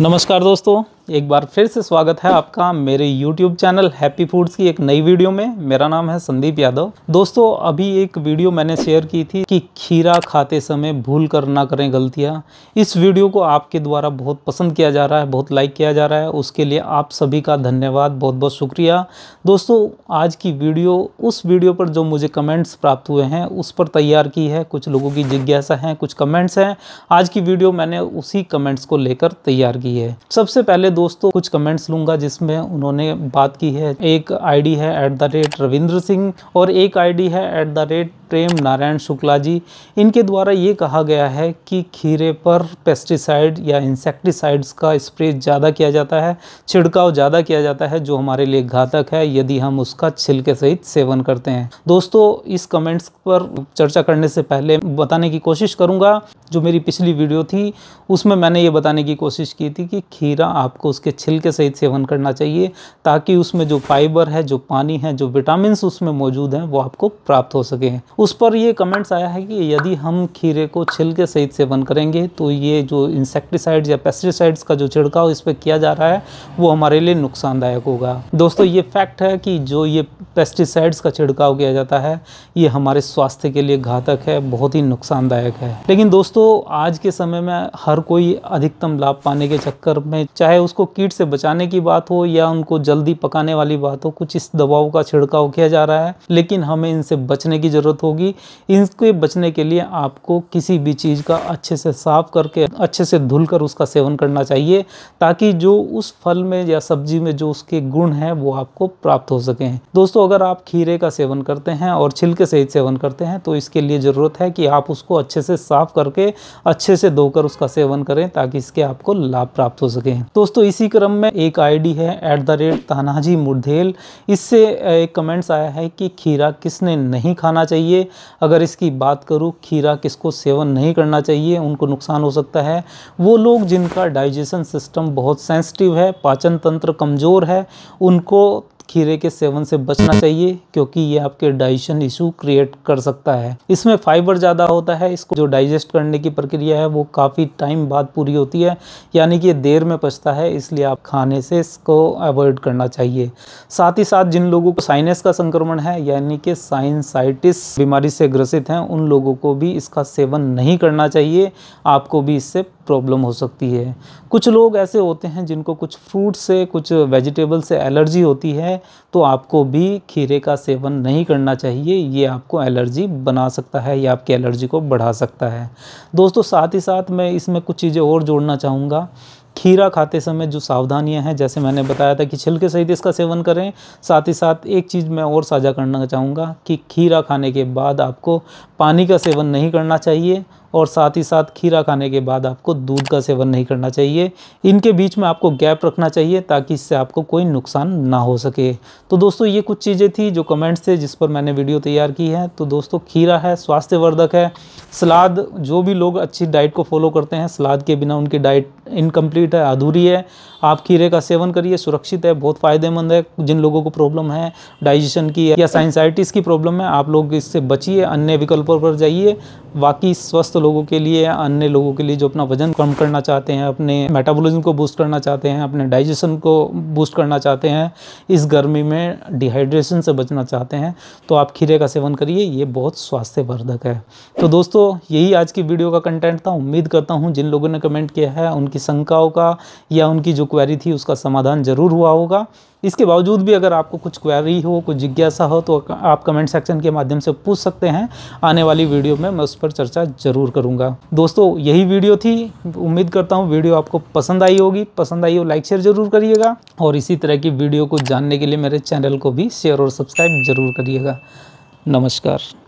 नमस्कार दोस्तों एक बार फिर से स्वागत है आपका मेरे YouTube चैनल हैप्पी फूड्स की एक नई वीडियो में मेरा नाम है संदीप यादव दोस्तों अभी एक वीडियो मैंने शेयर की थी कि खीरा खाते समय भूल कर ना करें गलतियाँ इस वीडियो को आपके द्वारा बहुत पसंद किया जा रहा है बहुत लाइक किया जा रहा है उसके लिए आप सभी का धन्यवाद बहुत बहुत शुक्रिया दोस्तों आज की वीडियो उस वीडियो पर जो मुझे कमेंट्स प्राप्त हुए हैं उस पर तैयार की है कुछ लोगों की जिज्ञासा है कुछ कमेंट्स हैं आज की वीडियो मैंने उसी कमेंट्स को लेकर तैयार की है सबसे पहले दोस्तों कुछ कमेंट्स लूंगा जिसमें उन्होंने बात की है एक आईडी है at the rate Ravindra Singh और एक आईडी है at the rate Prem Narayan Shukla ji इनके द्वारा ये कहा गया है कि खीरे पर पेस्टिसाइड या इंसेक्टिसाइड्स का स्प्रे ज़्यादा किया जाता है छिड़काव ज़्यादा किया जाता है जो हमारे लिए घातक है यदि हम उसका छिलके सहित सेवन करते हैं दोस्तों इस कमेंट्स पर चर्चा करने से पहले बताने की कोशिश करूँगा जो मेरी पिछली वीडियो थी उसमें मैंने ये बताने की कोशिश की थी कि खीरा आपको उसके छिलके सहित सेवन करना चाहिए ताकि उसमें जो फाइबर है जो पानी है जो विटामिन उसमें मौजूद हैं वो आपको प्राप्त हो सके उस पर ये कमेंट्स आया है कि यदि हम खीरे को छिलके सहित सेवन करेंगे तो ये जो इंसेक्टिसाइड्स या पेस्टिसाइड्स का जो छिड़काव इस पर किया जा रहा है वो हमारे लिए नुकसानदायक होगा दोस्तों ये फैक्ट है कि जो ये पेस्टिसाइड्स का छिड़काव किया जाता है ये हमारे स्वास्थ्य के लिए घातक है बहुत ही नुकसानदायक है लेकिन दोस्तों दोस्तों आज के समय में हर कोई अधिकतम लाभ पाने के चक्कर में चाहे उसको कीट से बचाने की बात हो या उनको जल्दी पकाने वाली बात हो कुछ इस दबाव का छिड़काव किया जा रहा है लेकिन हमें इनसे बचने की ज़रूरत होगी इनके बचने के लिए आपको किसी भी चीज़ का अच्छे से साफ करके अच्छे से धुल कर उसका सेवन करना चाहिए ताकि जो उस फल में या सब्जी में जो उसके गुण हैं वो आपको प्राप्त हो सकें दोस्तों अगर आप खीरे का सेवन करते हैं और छिलके सहित सेवन करते हैं तो इसके लिए ज़रूरत है कि आप उसको अच्छे से साफ करके अच्छे से धोकर उसका सेवन करें ताकि इसके आपको लाभ प्राप्त हो सके दोस्तों इसी क्रम में एक आईडी है at the rate Tanaji Mudhel इससे एक कमेंट्स आया है कि खीरा किसने नहीं खाना चाहिए अगर इसकी बात करूँ खीरा किसको सेवन नहीं करना चाहिए उनको नुकसान हो सकता है वो लोग जिनका डाइजेशन सिस्टम बहुत सेंसिटिव है पाचन तंत्र कमज़ोर है उनको खीरे के सेवन से बचना चाहिए क्योंकि ये आपके डाइजेशन इशू क्रिएट कर सकता है इसमें फाइबर ज़्यादा होता है इसको जो डाइजेस्ट करने की प्रक्रिया है वो काफ़ी टाइम बाद पूरी होती है यानी कि ये देर में पचता है इसलिए आप खाने से इसको अवॉइड करना चाहिए साथ ही साथ जिन लोगों को साइनस का संक्रमण है यानी कि साइनसाइटिस बीमारी से ग्रसित हैं उन लोगों को भी इसका सेवन नहीं करना चाहिए आपको भी इससे प्रॉब्लम हो सकती है कुछ लोग ऐसे होते हैं जिनको कुछ फ्रूट से कुछ वेजिटेबल से एलर्जी होती है तो आपको भी खीरे का सेवन नहीं करना चाहिए ये आपको एलर्जी बना सकता है या आपकी एलर्जी को बढ़ा सकता है दोस्तों साथ ही साथ मैं इसमें कुछ चीज़ें और जोड़ना चाहूँगा खीरा खाते समय जो सावधानियां हैं जैसे मैंने बताया था कि छिलके सहित इसका सेवन करें साथ ही साथ एक चीज़ मैं और साझा करना चाहूँगा कि खीरा खाने के बाद आपको पानी का सेवन नहीं करना चाहिए और साथ ही साथ खीरा खाने के बाद आपको दूध का सेवन नहीं करना चाहिए इनके बीच में आपको गैप रखना चाहिए ताकि इससे आपको कोई नुकसान ना हो सके तो दोस्तों ये कुछ चीज़ें थी जो कमेंट्स थे जिस पर मैंने वीडियो तैयार की है तो दोस्तों खीरा है स्वास्थ्यवर्धक है सलाद जो भी लोग अच्छी डाइट को फॉलो करते हैं सलाद के बिना उनकी डाइट इनकम्प्लीट है अधूरी है आप खीरे का सेवन करिए सुरक्षित है बहुत फ़ायदेमंद है जिन लोगों को प्रॉब्लम है डाइजेशन की या साइंसाइटिस की प्रॉब्लम है आप लोग इससे बचिए अन्य विकल्पों पर जाइए बाकी स्वस्थ स्वस्थ लोगों के लिए या अन्य लोगों के लिए जो अपना वजन कम करना चाहते हैं अपने मेटाबॉलिज्म को बूस्ट करना चाहते हैं अपने डाइजेशन को बूस्ट करना चाहते हैं इस गर्मी में डिहाइड्रेशन से बचना चाहते हैं तो आप खीरे का सेवन करिए ये बहुत स्वास्थ्यवर्धक है तो दोस्तों यही आज की वीडियो का कंटेंट था उम्मीद करता हूँ जिन लोगों ने कमेंट किया है उनकी शंकाओं का या उनकी जो क्वेरी थी उसका समाधान ज़रूर हुआ होगा इसके बावजूद भी अगर आपको कुछ क्वेरी हो कुछ जिज्ञासा हो तो आप कमेंट सेक्शन के माध्यम से पूछ सकते हैं आने वाली वीडियो में मैं उस पर चर्चा ज़रूर ज़रूर करूँगा दोस्तों यही वीडियो थी उम्मीद करता हूँ वीडियो आपको पसंद आई होगी पसंद आई हो लाइक शेयर ज़रूर करिएगा और इसी तरह की वीडियो को जानने के लिए मेरे चैनल को भी शेयर और सब्सक्राइब ज़रूर करिएगा नमस्कार